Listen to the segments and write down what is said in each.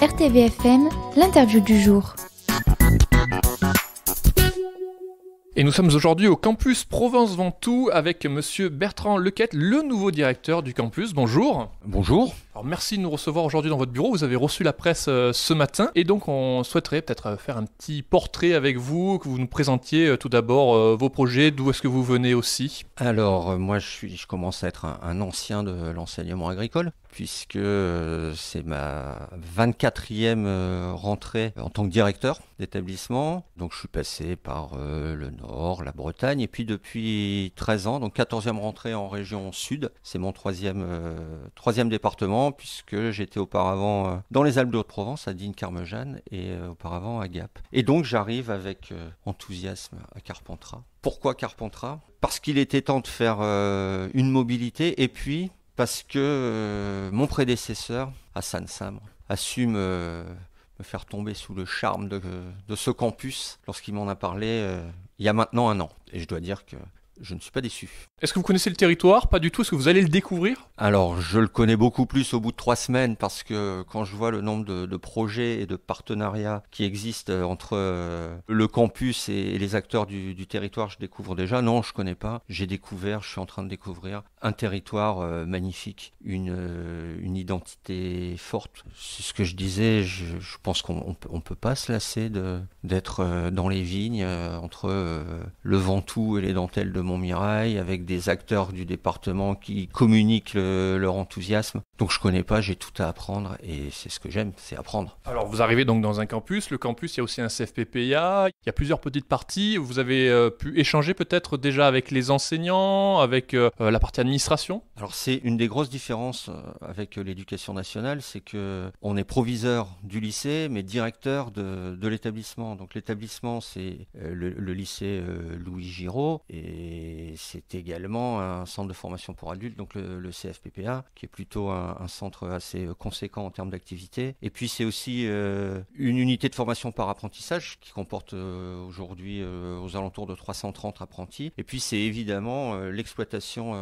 RTVFM, l'interview du jour. Et nous sommes aujourd'hui au campus Provence Ventoux avec monsieur Bertrand Lequette, le nouveau directeur du campus. Bonjour. Bonjour merci de nous recevoir aujourd'hui dans votre bureau. Vous avez reçu la presse euh, ce matin et donc on souhaiterait peut-être euh, faire un petit portrait avec vous, que vous nous présentiez euh, tout d'abord vos projets, d'où est-ce que vous venez aussi. Alors moi je, commence à être un, ancien de l'enseignement agricole puisque c'est ma 24e rentrée en tant que directeur d'établissement. Donc je suis passé par le Nord, la Bretagne et puis depuis 13 ans, donc 14e rentrée en région Sud, c'est mon 3 troisième département puisque j'étais auparavant euh, dans les Alpes de Haute-Provence à Digne-Carmejane et euh, auparavant à Gap. Et donc j'arrive avec euh, enthousiasme à Carpentras. Pourquoi Carpentras Parce qu'il était temps de faire une mobilité et puis parce que mon prédécesseur, Hassan a su me faire tomber sous le charme de, ce campus lorsqu'il m'en a parlé il y a maintenant un an. Et je dois dire que je ne suis pas déçu. Est-ce que vous connaissez le territoire Pas du tout. Est-ce que vous allez le découvrir Alors, je le connais beaucoup plus au bout de trois semaines parce que quand je vois le nombre de, projets et de partenariats qui existent euh, entre euh, le campus et, les acteurs du, territoire, je découvre déjà. Non, je ne connais pas. J'ai découvert, je suis en train de découvrir un territoire euh, magnifique, une, une, identité forte. C'est ce que je disais. Je, je pense qu'on ne peut pas se lasser d'être dans les vignes entre le Ventoux et les dentelles de Montmirail, avec des acteurs du département qui communiquent leur enthousiasme. Donc je connais pas, j'ai tout à apprendre et c'est ce que j'aime, c'est apprendre. Alors vous arrivez donc dans un campus, le campus il y a aussi un CFPPA, il y a plusieurs petites parties, vous avez euh, pu échanger peut-être déjà avec les enseignants, avec euh, la partie administration Alors c'est une des grosses différences euh, avec l'éducation nationale, c'est que on est proviseur du lycée mais directeur de, l'établissement. Donc l'établissement c'est le, lycée Louis Giraud et et c'est également un centre de formation pour adultes, donc le, CFPPA, qui est plutôt un, centre assez euh, conséquent en termes d'activité. Et puis c'est aussi euh, une unité de formation par apprentissage qui comporte euh, aujourd'hui aux alentours de 330 apprentis. Et puis c'est évidemment l'exploitation,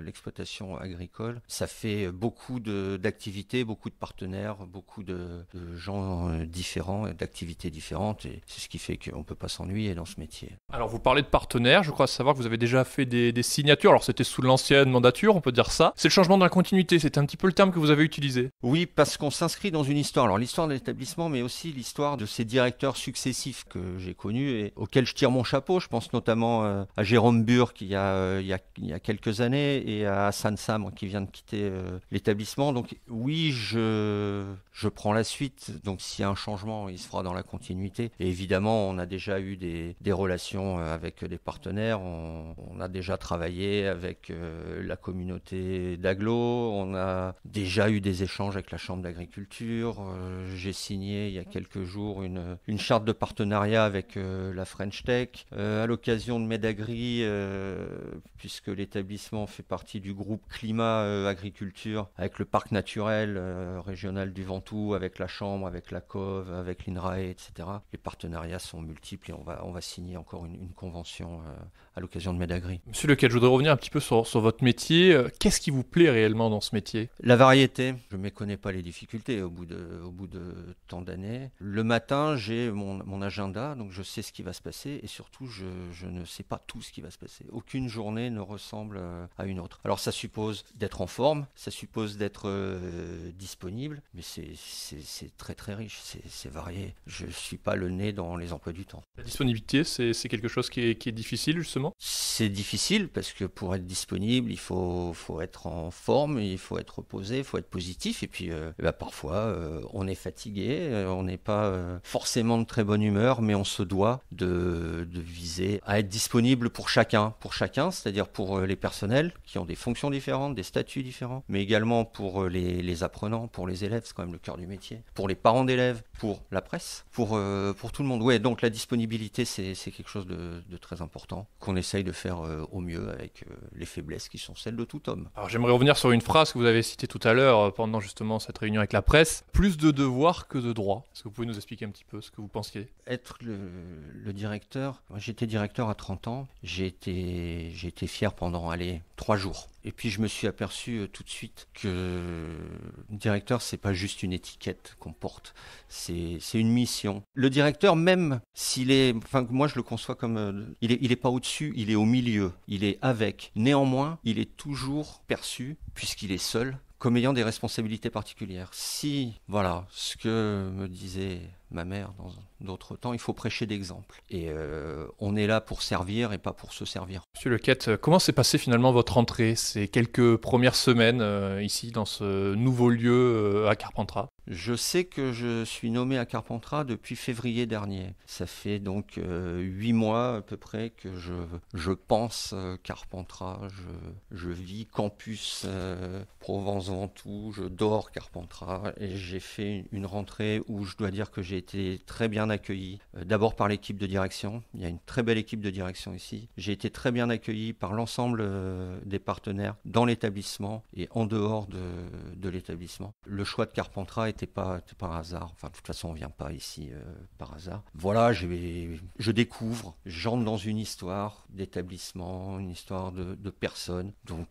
l'exploitation agricole. Ça fait beaucoup d'activités, beaucoup de partenaires, beaucoup de, gens différents, d'activités différentes. Et c'est ce qui fait qu'on ne peut pas s'ennuyer dans ce métier. Alors vous parlez de partenaires, je crois savoir que vous avez déjà fait des, signatures. Alors c'était sous l'ancienne mandature, on peut dire ça. C'est le changement de la continuité, c'est un petit peu le terme que vous avez utilisé. Oui, parce qu'on s'inscrit dans une histoire. Alors l'histoire de l'établissement, mais aussi l'histoire de ses directeurs successifs que j'ai connus et auxquels je tire mon chapeau. Je pense notamment euh, à Jérôme Burke il y, a, euh, il, quelques années et à Hassan Sam qui vient de quitter euh, l'établissement. Donc oui, je, je prends la suite. Donc s'il y a un changement, il se fera dans la continuité. Et évidemment, on a déjà eu des, des relations avec des partenaires. On, on, a déjà travaillé avec euh, la communauté d'Aglo, on a déjà eu des échanges avec la Chambre d'agriculture. Euh, j'ai signé il y a quelques jours une, charte de partenariat avec euh, la French Tech. à l'occasion de Medagri, puisque l'établissement fait partie du groupe climat-agriculture, avec le parc naturel régional du Ventoux, avec la Chambre, avec la COV, avec l'INRAE, etc. Les partenariats sont multiples et on va, on va signer encore une, une convention à l'occasion de Monsieur Lequel, je voudrais revenir un petit peu sur, votre métier. Euh, qu'est-ce qui vous plaît réellement dans ce métier La variété. Je ne méconnais pas les difficultés au bout de, au bout de tant d'années. Le matin, j'ai mon, agenda, donc je sais ce qui va se passer et surtout, je, ne sais pas tout ce qui va se passer. Aucune journée ne ressemble euh, à une autre. Alors, ça suppose d'être en forme, ça suppose d'être euh, disponible, mais c'est très très riche, c'est varié. Je ne suis pas le nez dans les emplois du temps. La disponibilité, c'est quelque chose qui est difficile justement c'est difficile parce que pour être disponible, il faut, faut être en forme, il faut être reposé, il faut être positif. Et puis euh, eh ben, parfois, euh, on est fatigué, euh, on n'est pas forcément de très bonne humeur, mais on se doit de, viser à être disponible pour chacun, pour chacun, c'est-à-dire pour les personnels qui ont des fonctions différentes, des statuts différents, mais également pour les, apprenants, pour les élèves, c'est quand même le cœur du métier, pour les parents d'élèves, pour la presse, pour, pour tout le monde. Ouais, donc la disponibilité, c'est quelque chose de, de très important qu'on essaye de faire faire euh, au mieux avec euh, les faiblesses qui sont celles de tout homme. Alors j'aimerais revenir sur une phrase que vous avez citée tout à l'heure euh, pendant justement cette réunion avec la presse. Plus de devoirs que de droits. Est-ce que vous pouvez nous expliquer un petit peu ce que vous pensiez Être le, le directeur, j'étais directeur à 30 ans, j'ai été, fier pendant, allez, trois jours. Et puis je me suis aperçu euh, tout de suite que euh, directeur, c'est pas juste une étiquette qu'on porte, c'est une mission. Le directeur, même s'il est, enfin moi je le conçois comme, euh, il est, il est pas au-dessus, il est au milieu, il est avec. Néanmoins, il est toujours perçu, puisqu'il est seul, comme ayant des responsabilités particulières. Si, voilà, ce que me disait ma mère dans d'autres temps, il faut prêcher d'exemple. Et euh, on est là pour servir et pas pour se servir. Monsieur Lequette, euh, comment s'est passée finalement votre entrée ces quelques premières semaines euh, ici dans ce nouveau lieu à Carpentras Je sais que je suis nommé à Carpentras depuis février dernier. Ça fait donc huit mois à peu près que je, je pense Carpentras, je, vis campus Provence-Ventoux, je dors Carpentras et j'ai fait une rentrée où je dois dire que j'ai été très bien accueilli, euh, d'abord par l'équipe de direction, il y a une très belle équipe de direction ici. J'ai été très bien accueilli par l'ensemble euh, des partenaires dans l'établissement et en dehors de, l'établissement. Le choix de Carpentras n'était pas, était pas hasard, enfin de toute façon on ne vient pas ici euh, par hasard. Voilà, je découvre, j'entre dans une histoire d'établissement, une histoire de, de personnes, donc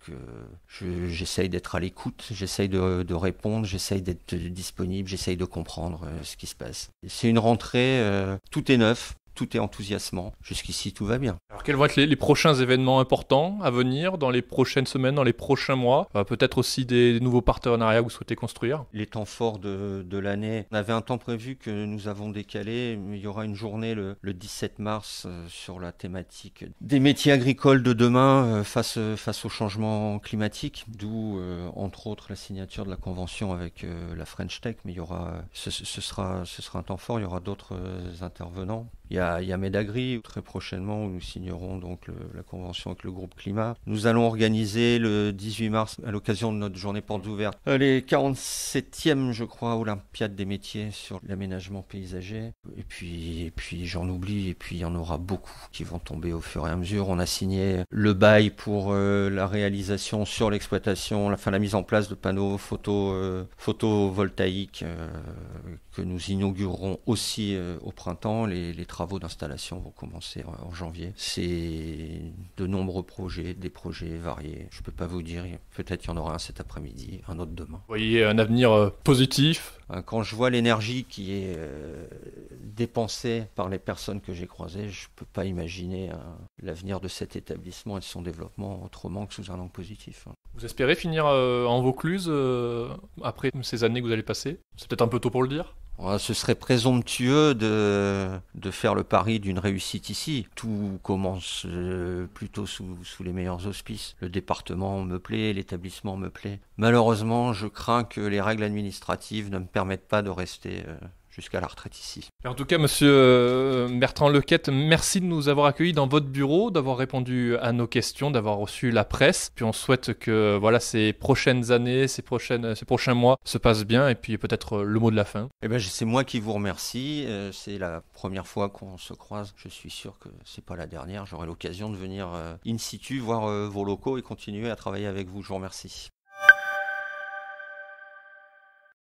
j'essaye d'être à l'écoute, j'essaye de, répondre, j'essaye d'être disponible, j'essaye de comprendre ce qui se passe. C'est une rentrée, euh, tout est neuf tout est enthousiasmant. Jusqu'ici, tout va bien. Alors, quels vont être les, les, prochains événements importants à venir dans les prochaines semaines, dans les prochains mois euh, Peut-être aussi des, nouveaux partenariats que vous souhaitez construire Les temps forts de, de l'année. On avait un temps prévu que nous avons décalé. Il y aura une journée le, 17 mars euh, sur la thématique des métiers agricoles de demain euh, face, face au changement climatique, d'où, entre autres, la signature de la convention avec la French Tech. Mais il y aura, ce, ce, sera, ce sera un temps fort. Il y aura d'autres intervenants. Il y a, Medagri. Très prochainement, où nous signerons donc la convention avec le groupe Climat. Nous allons organiser le 18 mars, à l'occasion de notre journée portes ouvertes, euh, les 47e, je crois, Olympiade des métiers sur l'aménagement paysager. Et puis, et puis j'en oublie, et puis il y en aura beaucoup qui vont tomber au fur et à mesure. On a signé le bail pour euh, la réalisation sur l'exploitation, la, enfin, la mise en place de panneaux euh, photovoltaïques que nous inaugurerons aussi au printemps. Les, les travaux d'installation vont commencer en janvier. C'est de nombreux projets, des projets variés. Je ne peux pas vous dire, peut-être qu'il y en aura un cet après-midi, un autre demain. Vous voyez un avenir euh, positif euh, Quand je vois l'énergie qui est euh, dépensée par les personnes que j'ai croisées, je ne peux pas imaginer hein, l'avenir de cet établissement et de son développement autrement que sous un angle positif. Hein. Vous espérez finir en Vaucluse après ces années que vous allez passer C'est peut-être un peu tôt pour le dire ce serait présomptueux de, de faire le pari d'une réussite ici. Tout commence euh, plutôt sous, sous les meilleurs auspices. Le département me plaît, l'établissement me plaît. Malheureusement, je crains que les règles administratives ne me permettent pas de rester euh, jusqu'à la retraite ici. En tout cas, monsieur euh, Bertrand Lequette, merci de nous avoir accueillis dans votre bureau, d'avoir répondu à nos questions, d'avoir reçu la presse. Puis on souhaite que voilà, ces prochaines années, ces, prochaines, ces prochains mois se passent bien. Et puis peut-être euh, le mot de la fin. Eh ben, c'est moi qui vous remercie. Euh, c'est la première fois qu'on se croise. Je suis sûr que c'est pas la dernière. J'aurai l'occasion de venir in situ voir vos locaux et continuer à travailler avec vous. Je vous remercie.